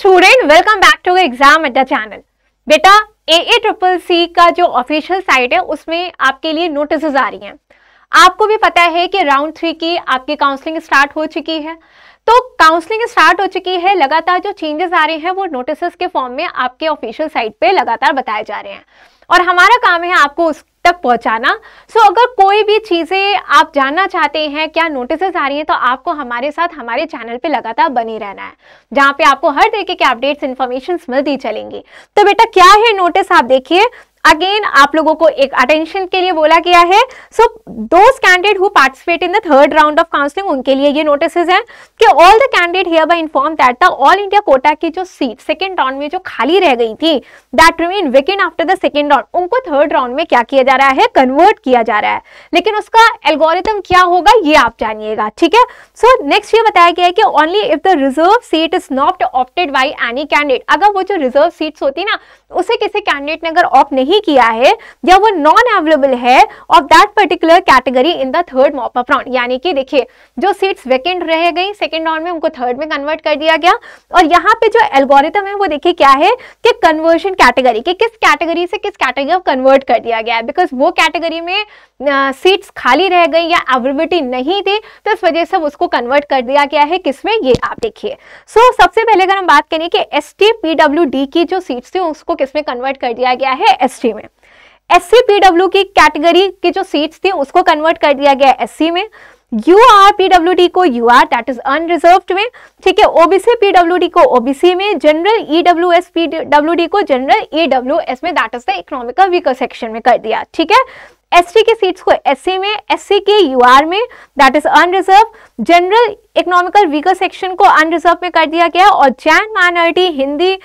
student welcome back to exam Adda channel बेटा ए ए triple C का जो ऑफिशियल साइट है उसमें आपके लिए नोटिस आ रही हैं आपको भी पता है कि राउंड थ्री की आपकी काउंसलिंग स्टार्ट हो चुकी है तो काउंसलिंग स्टार्ट हो चुकी है लगातार जो चेंजेस आ रहे हैं वो नोटिस के फॉर्म में आपके ऑफिशियल साइट पे लगातार बताए जा रहे हैं और हमारा काम है आपको उस तक पहुंचाना सो so, अगर कोई भी चीज़ें आप जानना चाहते हैं क्या नोटिस आ रही हैं तो आपको हमारे साथ हमारे चैनल पे लगातार बने रहना है जहां पे आपको हर तरीके के अपडेट्स इंफॉर्मेशन मिलती चलेंगी तो बेटा क्या है नोटिस आप देखिए अगेन आप लोगों को एक अटेंशन के लिए बोला गया है सो दो candidate who participate in the third round of counselling उनके लिए ये नोटिस हैं कि all the candidate hereby inform that the all India quota की जो सीट सेकेंड राउंड में जो खाली रह गई थी that remain vacant after the second round उनको थर्ड राउंड में क्या किया जा रहा है कन्वर्ट किया जा रहा है लेकिन उसका एल्गोरिथम क्या होगा ये आप जानिएगा ठीक है सो नेक्स्ट ये बताया गया है कि only if the reserve seat is not opted by any candidate अगर वो जो रिजर्व सीट्स होती ना उसे किसी कैंडिडेट ने अगर ऑप्ट नहीं नहीं किया है या वो नॉन अवेलेबल है of that particular category in the third mop up round यानी कि देखिए जो सीट्स वैकेंट रह गई सेकेंड राउंड में उनको थर्ड में कन्वर्ट कर दिया गया और यहाँ पे जो एल्गोरिथम है वो देखिए क्या है कि कन्वर्शन कैटेगरी के किस कैटेगरी से किस कैटेगरी ऑफ कन्वर्ट कर दिया गया है बिकॉज वो कैटेगरी में सीट्स uh, खाली रह गई या अवेलेबिलिटी नहीं थी तो इस वजह से उसको कन्वर्ट कर दिया गया है किसमें ये आप देखिए सो so, सबसे पहले अगर हम बात करें कि S T P W D की जो सीट्स थी उसको किसमें कन्वर्ट कर दिया गया है एस यूनिवर्सिटी में एस की कैटेगरी की जो सीट्स थी उसको कन्वर्ट कर दिया गया एस में U R P W D को U R that is unreserve में ठीक है ओबीसी पी डब्ल्यू डी को ओबीसी में general E W S P W D को जनरल ई डब्ल्यू एस में that is the economical weaker section में कर दिया ठीक है एस के सीट्स को एस में एस के यू में that is unreserve general economical weaker section को अनरिजर्व में कर दिया गया और Jain minority Hindi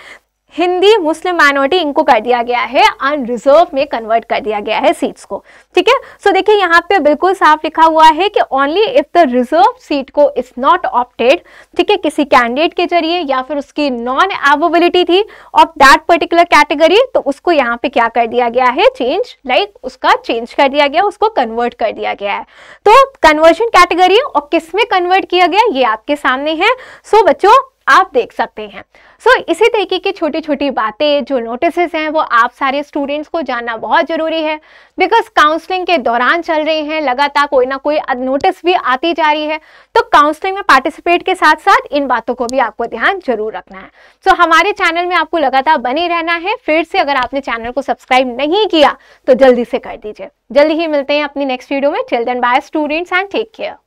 Hindi Muslim minority इनको कर दिया गया है अनरिजर्व में कन्वर्ट कर दिया गया है सीट्स को ठीक है सो देखिए यहाँ पे बिल्कुल साफ लिखा हुआ है कि only if the reserve seat को इज नॉट ऑप्टेड ठीक है किसी कैंडिडेट के जरिए या फिर उसकी नॉन एवेबिलिटी थी ऑफ दैट पर्टिकुलर कैटेगरी तो उसको यहाँ पे क्या कर दिया गया है चेंज लाइक like, उसका चेंज कर दिया गया उसको कन्वर्ट कर दिया गया है तो कन्वर्जन कैटेगरी और किस में कन्वर्ट किया गया ये आपके सामने है सो so, बच्चों आप देख सकते हैं सो so, इसी तरीके की छोटी छोटी बातें जो नोटिस हैं वो आप सारे स्टूडेंट्स को जानना बहुत ज़रूरी है बिकॉज काउंसलिंग के दौरान चल रहे हैं लगातार कोई ना कोई नोटिस भी आती जा रही है तो काउंसलिंग में पार्टिसिपेट के साथ साथ इन बातों को भी आपको ध्यान जरूर रखना है सो so, हमारे चैनल में आपको लगातार बने रहना है फिर से अगर आपने चैनल को सब्सक्राइब नहीं किया तो जल्दी से कर दीजिए जल्दी ही मिलते हैं अपनी नेक्स्ट वीडियो में children bye students and take care